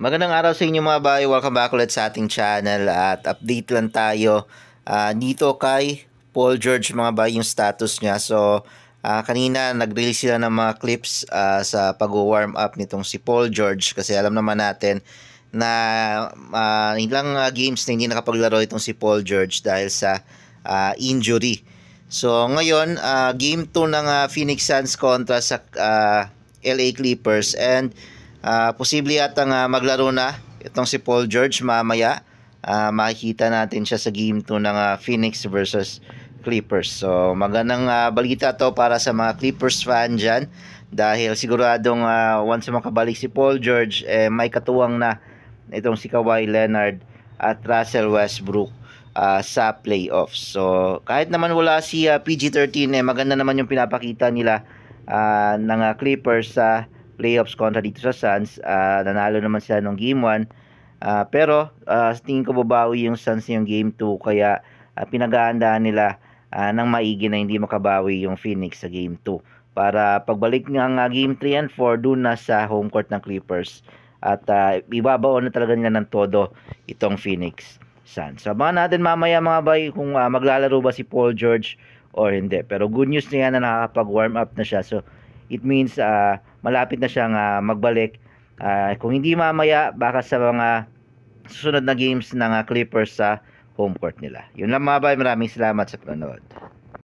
Magandang araw sa inyo mga bay. Welcome back ulit sa ating channel at update lang tayo uh, dito kay Paul George mga bay yung status niya. So uh, kanina nag-release sila ng mga clips uh, sa pag-warm up nitong si Paul George kasi alam naman natin na uh, ilang uh, games na hindi nakapaglaro itong si Paul George dahil sa uh, injury. So ngayon uh, game 2 ng uh, Phoenix Suns kontra sa uh, LA Clippers and Uh, posible atang uh, maglaro na itong si Paul George mamaya. Uh, makikita natin siya sa game 2 ng uh, Phoenix versus Clippers. So magandang uh, balita to para sa mga Clippers fan dyan. Dahil siguradong uh, once makabalik si Paul George, eh, may katuwang na itong si Kawhi Leonard at Russell Westbrook uh, sa playoffs. So, kahit naman wala si uh, PG-13, eh, maganda naman yung pinapakita nila uh, ng uh, Clippers sa uh, playoffs kontra dito sa Suns. Uh, nanalo naman sila nung game 1. Uh, ah, pero uh, tingin ko babawi yung Suns yung game 2 kaya uh, pinaghahandaan nila uh, ng maigi na hindi makabawi yung Phoenix sa game 2 para pagbalik ng uh, game 3 and 4 doon na sa home court ng Clippers at uh, ibabao na talaga nila ng todo itong Phoenix Suns. So abangan natin mamaya mga bay kung uh, maglalaro ba si Paul George or hindi. Pero good news niya na nakakapag warm up na siya. So it means uh, malapit na siyang uh, magbalik. Uh, kung hindi mamaya, baka sa mga susunod na games ng uh, Clippers sa home court nila. Yun lang mga bay, maraming salamat sa panonood.